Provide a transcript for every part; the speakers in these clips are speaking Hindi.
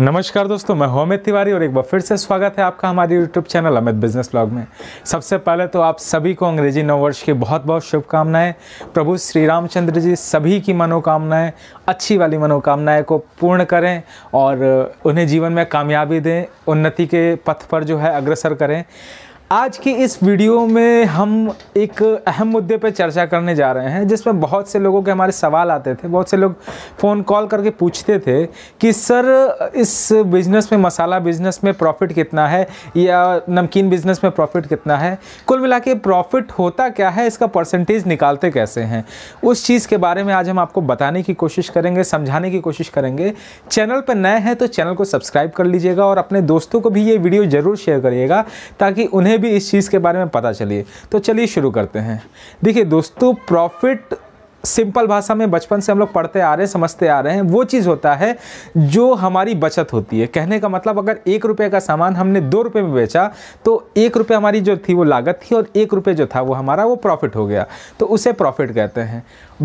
नमस्कार दोस्तों मैं हूं अमित तिवारी और एक बार फिर से स्वागत है आपका हमारे YouTube channel Amit business blog में सबसे पहले तो आप सभी को अंग्रेजी नववर्ष की बहुत बहुत शुभकामनाएं प्रभु श्री रामचंद्र जी सभी की मनोकामनाएं अच्छी वाली मनोकामनाएं को पूर्ण करें और उन्हें जीवन में कामयाबी दें उन्नति के पथ पर जो है अग्रसर करें आज की इस वीडियो में हम एक अहम मुद्दे पर चर्चा करने जा रहे हैं जिसमें बहुत से लोगों के हमारे सवाल आते थे बहुत से लोग फ़ोन कॉल करके पूछते थे कि सर इस बिज़नेस में मसाला बिज़नेस में प्रॉफिट कितना है या नमकीन बिज़नेस में प्रॉफिट कितना है कुल मिला के प्रॉफिट होता क्या है इसका परसेंटेज निकालते कैसे हैं उस चीज़ के बारे में आज हम आपको बताने की कोशिश करेंगे समझाने की कोशिश करेंगे चैनल पर नए हैं तो चैनल को सब्सक्राइब कर लीजिएगा और अपने दोस्तों को भी ये वीडियो ज़रूर शेयर करिएगा ताकि उन्हें हमें भी इस चीज़ के बारे में पता चलिए तो चलिए शुरू करते हैं देखिए दोस्तों प्रॉफिट सिंपल भाषा में बचपन से हम लोग पढ़ते आ रहे हैं समझते आ रहे हैं वो चीज़ होता है जो हमारी बचत होती है कहने का मतलब अगर एक रुपये का सामान हमने दो रुपये में बेचा तो एक रुपये हमारी जो थी वो लागत थी और एक रुपये जो था वो हमारा वो प्रॉफिट हो गया तो उसे प्रॉफिट कहते हैं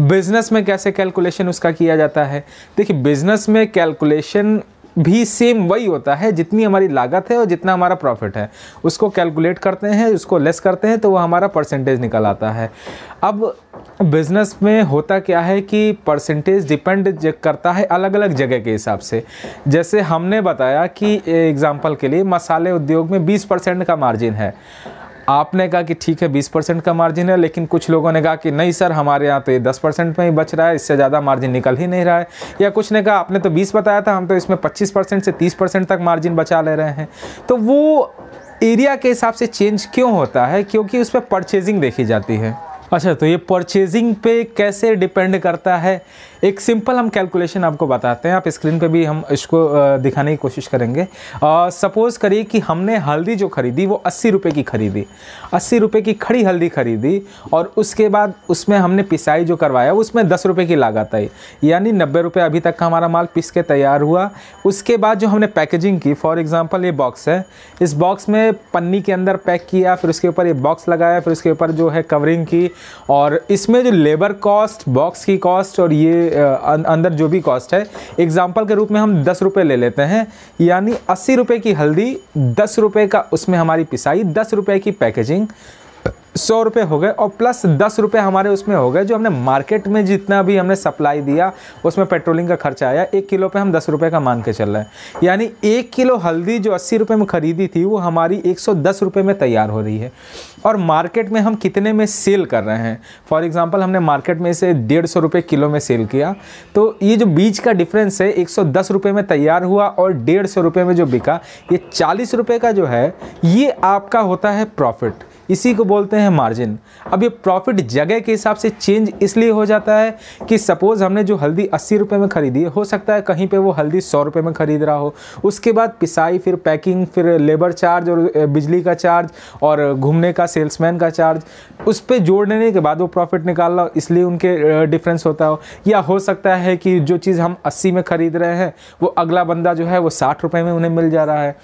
बिजनेस में कैसे कैलकुलेशन उसका किया जाता है देखिए बिजनेस में कैलकुलेशन भी सेम वही होता है जितनी हमारी लागत है और जितना हमारा प्रॉफिट है उसको कैलकुलेट करते हैं उसको लेस करते हैं तो वो हमारा परसेंटेज निकल आता है अब बिज़नेस में होता क्या है कि परसेंटेज डिपेंड करता है अलग अलग जगह के हिसाब से जैसे हमने बताया कि एग्ज़ाम्पल के लिए मसाले उद्योग में 20 परसेंट का मार्जिन है आपने कहा कि ठीक है बीस परसेंट का मार्जिन है लेकिन कुछ लोगों ने कहा कि नहीं सर हमारे यहाँ तो ये दस परसेंट में ही बच रहा है इससे ज़्यादा मार्जिन निकल ही नहीं रहा है या कुछ ने कहा आपने तो बीस बताया था हम तो इसमें पच्चीस परसेंट से तीस परसेंट तक मार्जिन बचा ले रहे हैं तो वो एरिया के हिसाब से चेंज क्यों होता है क्योंकि उस पर परचेजिंग देखी जाती है अच्छा तो ये परचेजिंग पे कैसे डिपेंड करता है एक सिंपल हम कैलकुलेशन आपको बताते हैं आप स्क्रीन पे भी हम इसको दिखाने की कोशिश करेंगे सपोज़ करिए कि हमने हल्दी जो खरीदी वो अस्सी रुपये की खरीदी अस्सी रुपये की खड़ी हल्दी खरीदी और उसके बाद उसमें हमने पिसाई जो करवाया उसमें दस रुपये की लागत आई यानी नब्बे रुपये अभी तक का हमारा माल पिस के तैयार हुआ उसके बाद जो हमने पैकेजिंग की फॉर एग्ज़ाम्पल ये बॉक्स है इस बॉक्स में पन्नी के अंदर पैक किया फिर उसके ऊपर ये बॉक्स लगाया फिर उसके ऊपर जो है कवरिंग की और इसमें जो लेबर कॉस्ट बॉक्स की कॉस्ट और ये अं, अंदर जो भी कॉस्ट है एग्ज़ाम्पल के रूप में हम दस रुपये ले लेते हैं यानी अस्सी रुपये की हल्दी दस रुपये का उसमें हमारी पिसाई दस रुपये की पैकेजिंग सौ रुपये हो गए और प्लस दस रुपये हमारे उसमें हो गए जो हमने मार्केट में जितना भी हमने सप्लाई दिया उसमें पेट्रोलिंग का खर्चा आया एक किलो पे हम दस रुपये का मान के चल रहे हैं यानी एक किलो हल्दी जो अस्सी रुपये में ख़रीदी थी वो हमारी एक सौ दस रुपये में तैयार हो रही है और मार्केट में हम कितने में सेल कर रहे हैं फॉर एग्ज़ाम्पल हमने मार्केट में इसे डेढ़ सौ रुपये किलो में सेल किया तो ये जो बीज का डिफरेंस है एक सौ दस रुपये में तैयार हुआ और डेढ़ सौ रुपये में जो बिका ये चालीस रुपये का जो है ये आपका होता है प्रॉफिट इसी को बोलते हैं मार्जिन अब ये प्रॉफिट जगह के हिसाब से चेंज इसलिए हो जाता है कि सपोज़ हमने जो हल्दी अस्सी रुपये में खरीदी हो सकता है कहीं पे वो हल्दी सौ रुपये में ख़रीद रहा हो उसके बाद पिसाई फिर पैकिंग फिर लेबर चार्ज और बिजली का चार्ज और घूमने का सेल्समैन का चार्ज उस पर जोड़ने के बाद वो प्रॉफिट निकाल रहा हो इसलिए उनके डिफरेंस होता हो या हो सकता है कि जो चीज़ हम अस्सी में ख़रीद रहे हैं वो अगला बंदा जो है वो साठ रुपये में उन्हें मिल जा रहा है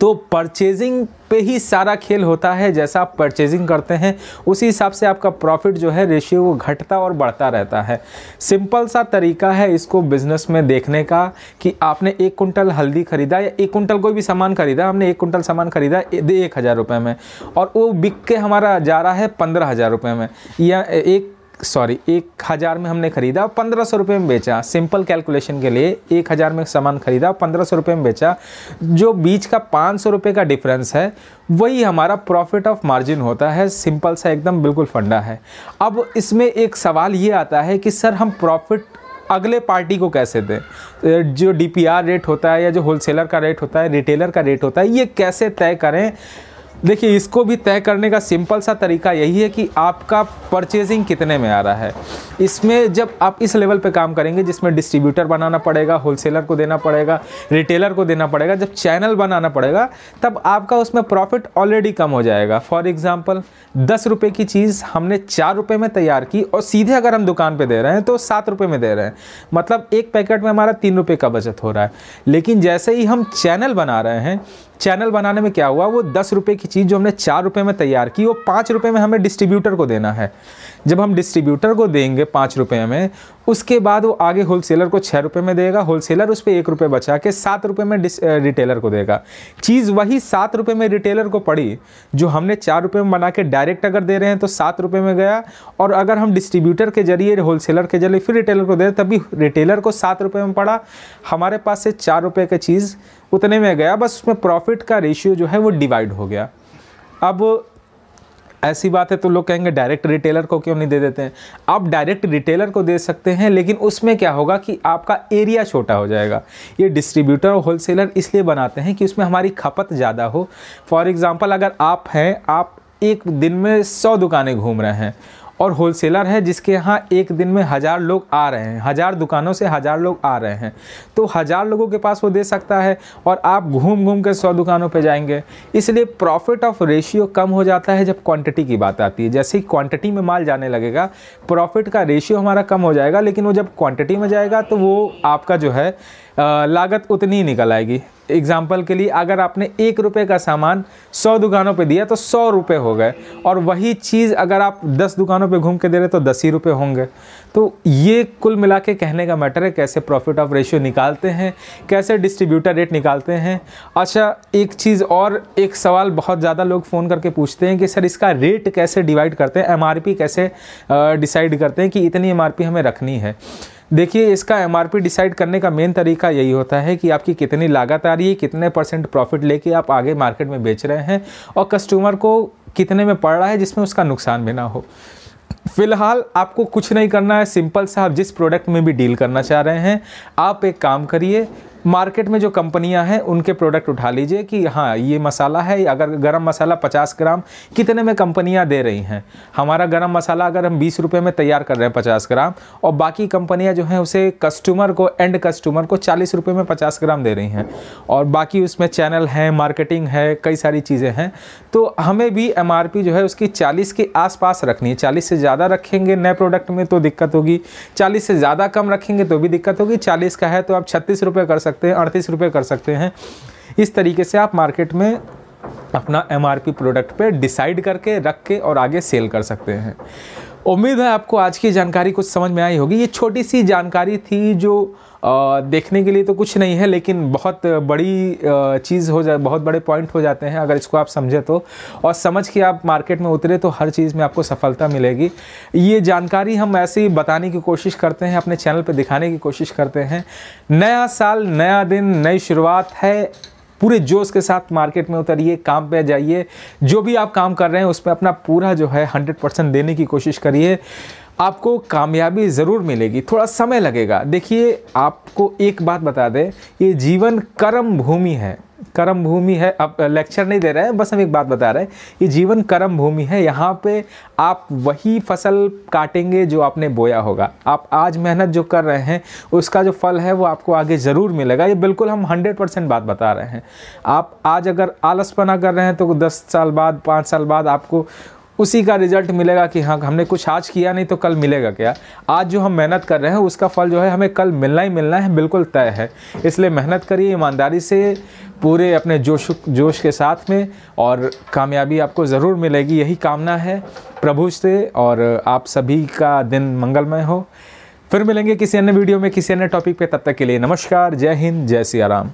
तो परचेजिंग पे ही सारा खेल होता है जैसा आप परचेजिंग करते हैं उसी हिसाब से आपका प्रॉफिट जो है रेशियो वो घटता और बढ़ता रहता है सिंपल सा तरीका है इसको बिजनेस में देखने का कि आपने एक कुंटल हल्दी खरीदा या एक कुंटल कोई भी सामान खरीदा हमने एक कुंटल सामान खरीदा एक हज़ार रुपये में और वो बिक के हमारा जा रहा है पंद्रह हज़ार रुपये में या एक सॉरी एक हज़ार में हमने ख़रीदा पंद्रह सौ रुपये में बेचा सिंपल कैलकुलेशन के लिए एक हज़ार में सामान ख़रीदा पंद्रह सौ रुपये में बेचा जो बीच का पाँच सौ रुपये का डिफरेंस है वही हमारा प्रॉफिट ऑफ मार्जिन होता है सिंपल सा एकदम बिल्कुल फंडा है अब इसमें एक सवाल ये आता है कि सर हम प्रॉफिट अगले पार्टी को कैसे दें जो डी रेट होता है या जो होलसेलर का रेट होता है रिटेलर का रेट होता है ये कैसे तय करें देखिए इसको भी तय करने का सिंपल सा तरीका यही है कि आपका परचेजिंग कितने में आ रहा है इसमें जब आप इस लेवल पे काम करेंगे जिसमें डिस्ट्रीब्यूटर बनाना पड़ेगा होलसेलर को देना पड़ेगा रिटेलर को देना पड़ेगा जब चैनल बनाना पड़ेगा तब आपका उसमें प्रॉफिट ऑलरेडी कम हो जाएगा फॉर एग्ज़ाम्पल दस रुपये की चीज़ हमने चार रुपये में तैयार की और सीधे अगर हम दुकान पर दे रहे हैं तो सात रुपये में दे रहे हैं मतलब एक पैकेट में हमारा तीन रुपये का बचत हो रहा है लेकिन जैसे ही हम चैनल बना रहे हैं चैनल बनाने में क्या हुआ वो दस रुपये की चीज़ जो हमने चार रुपये में तैयार की वो पाँच रुपये में हमें डिस्ट्रीब्यूटर को देना है जब हम डिस्ट्रीब्यूटर को देंगे पाँच रुपये में उसके बाद वो आगे होलसेलर को छः रुपये में देगा होलसेलर उस पर एक रुपये बचा के सात रुपये में रिटेलर को देगा चीज़ वही सात रुपये में रिटेलर को पड़ी जो हमने चार रुपये में बना के डायरेक्ट अगर दे रहे हैं तो सात रुपये में गया और अगर हम डिस्ट्रीब्यूटर के जरिए होलसेलर के जरिए फिर रिटेलर को दे रहे तभी रिटेलर को सात रुपये में पड़ा हमारे पास से चार रुपये का चीज़ उतने में गया बस उसमें प्रॉफिट का रेशियो जो है वो डिवाइड हो गया अब ऐसी बात है तो लोग कहेंगे डायरेक्ट रिटेलर को क्यों नहीं दे देते हैं आप डायरेक्ट रिटेलर को दे सकते हैं लेकिन उसमें क्या होगा कि आपका एरिया छोटा हो जाएगा ये डिस्ट्रीब्यूटर और होलसेलर इसलिए बनाते हैं कि उसमें हमारी खपत ज़्यादा हो फॉर एग्ज़ाम्पल अगर आप हैं आप एक दिन में सौ दुकानें घूम रहे हैं और होलसेलर है जिसके यहाँ एक दिन में हज़ार लोग आ रहे हैं हज़ार दुकानों से हज़ार लोग आ रहे हैं तो हज़ार लोगों के पास वो दे सकता है और आप घूम घूम कर सौ दुकानों पे जाएंगे इसलिए प्रॉफिट ऑफ रेशियो कम हो जाता है जब क्वांटिटी की बात आती है जैसे ही क्वांटिटी में माल जाने लगेगा प्रॉफिट का रेशियो हमारा कम हो जाएगा लेकिन वो जब क्वांटिटी में जाएगा तो वो आपका जो है लागत उतनी निकल आएगी एग्ज़ाम्पल के लिए अगर आपने एक रुपये का सामान सौ दुकानों पे दिया तो सौ रुपये हो गए और वही चीज़ अगर आप दस दुकानों पे घूम के दे रहे तो दस ही रुपये होंगे तो ये कुल मिला के कहने का मैटर है कैसे प्रॉफिट ऑफ रेशियो निकालते हैं कैसे डिस्ट्रीब्यूटर रेट निकालते हैं अच्छा एक चीज़ और एक सवाल बहुत ज़्यादा लोग फ़ोन करके पूछते हैं कि सर इसका रेट कैसे डिवाइड करते हैं एम कैसे डिसाइड करते हैं कि इतनी एम हमें रखनी है देखिए इसका एम डिसाइड करने का मेन तरीका यही होता है कि आपकी कितनी लागत आ रही है कितने परसेंट प्रॉफिट लेके आप आगे मार्केट में बेच रहे हैं और कस्टमर को कितने में पड़ रहा है जिसमें उसका नुकसान भी ना हो फिलहाल आपको कुछ नहीं करना है सिंपल सा आप जिस प्रोडक्ट में भी डील करना चाह रहे हैं आप एक काम करिए मार्केट में जो कंपनियां हैं उनके प्रोडक्ट उठा लीजिए कि हाँ ये मसाला है अगर गरम मसाला 50 ग्राम कितने में कंपनियां दे रही हैं हमारा गरम मसाला अगर हम बीस रुपये में तैयार कर रहे हैं पचास ग्राम और बाकी कंपनियां जो हैं उसे कस्टमर को एंड कस्टमर को चालीस रुपये में पचास ग्राम दे रही हैं और बाकी उसमें चैनल हैं मार्केटिंग है कई सारी चीज़ें हैं तो हमें भी एम जो है उसकी चालीस के आसपास रखनी है चालीस से ज़्यादा रखेंगे नए प्रोडक्ट में तो दिक्कत होगी चालीस से ज़्यादा कम रखेंगे तो भी दिक्कत होगी चालीस का है तो आप छत्तीस रुपये कर सकते सकते हैं अड़तीस रुपये कर सकते हैं इस तरीके से आप मार्केट में अपना एम प्रोडक्ट पर डिसाइड करके रख के और आगे सेल कर सकते हैं उम्मीद है आपको आज की जानकारी कुछ समझ में आई होगी ये छोटी सी जानकारी थी जो देखने के लिए तो कुछ नहीं है लेकिन बहुत बड़ी चीज़ हो जा बहुत बड़े पॉइंट हो जाते हैं अगर इसको आप समझे तो और समझ के आप मार्केट में उतरे तो हर चीज़ में आपको सफलता मिलेगी ये जानकारी हम ऐसे ही बताने की कोशिश करते हैं अपने चैनल पर दिखाने की कोशिश करते हैं नया साल नया दिन नई शुरुआत है पूरे जोश के साथ मार्केट में उतरिए काम पे जाइए जो भी आप काम कर रहे हैं उस पर अपना पूरा जो है हंड्रेड परसेंट देने की कोशिश करिए आपको कामयाबी ज़रूर मिलेगी थोड़ा समय लगेगा देखिए आपको एक बात बता दें ये जीवन कर्म भूमि है कर्म भूमि है अब लेक्चर नहीं दे रहे हैं बस हम एक बात बता रहे हैं ये जीवन कर्म भूमि है यहाँ पे आप वही फसल काटेंगे जो आपने बोया होगा आप आज मेहनत जो कर रहे हैं उसका जो फल है वो आपको आगे ज़रूर मिलेगा ये बिल्कुल हम हंड्रेड परसेंट बात बता रहे हैं आप आज अगर आलसपना कर रहे हैं तो दस साल बाद पाँच साल बाद आपको उसी का रिजल्ट मिलेगा कि हाँ हमने कुछ आज किया नहीं तो कल मिलेगा क्या आज जो हम मेहनत कर रहे हैं उसका फल जो है हमें कल मिलना ही मिलना है बिल्कुल तय है इसलिए मेहनत करिए ईमानदारी से पूरे अपने जोश जोश के साथ में और कामयाबी आपको ज़रूर मिलेगी यही कामना है प्रभु से और आप सभी का दिन मंगलमय हो फिर मिलेंगे किसी अन्य वीडियो में किसी अन्य टॉपिक पे तब तक के लिए नमस्कार जय हिंद जय सियाराम